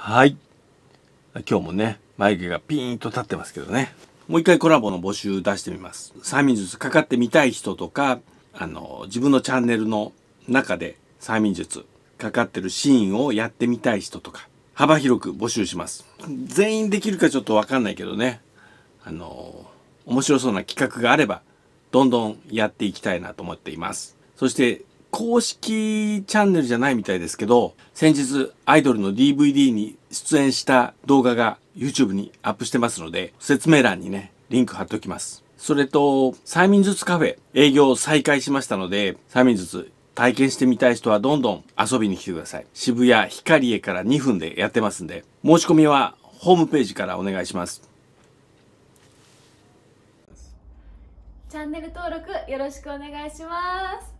はい。今日もね、眉毛がピーンと立ってますけどね。もう一回コラボの募集出してみます。催眠術かかってみたい人とか、あの、自分のチャンネルの中で催眠術かかってるシーンをやってみたい人とか、幅広く募集します。全員できるかちょっとわかんないけどね。あの、面白そうな企画があれば、どんどんやっていきたいなと思っています。そして、公式チャンネルじゃないみたいですけど、先日アイドルの DVD に出演した動画が YouTube にアップしてますので、説明欄にね、リンク貼っておきます。それと、催眠術カフェ、営業再開しましたので、催眠術体験してみたい人はどんどん遊びに来てください。渋谷ヒカリエから2分でやってますんで、申し込みはホームページからお願いします。チャンネル登録よろしくお願いします。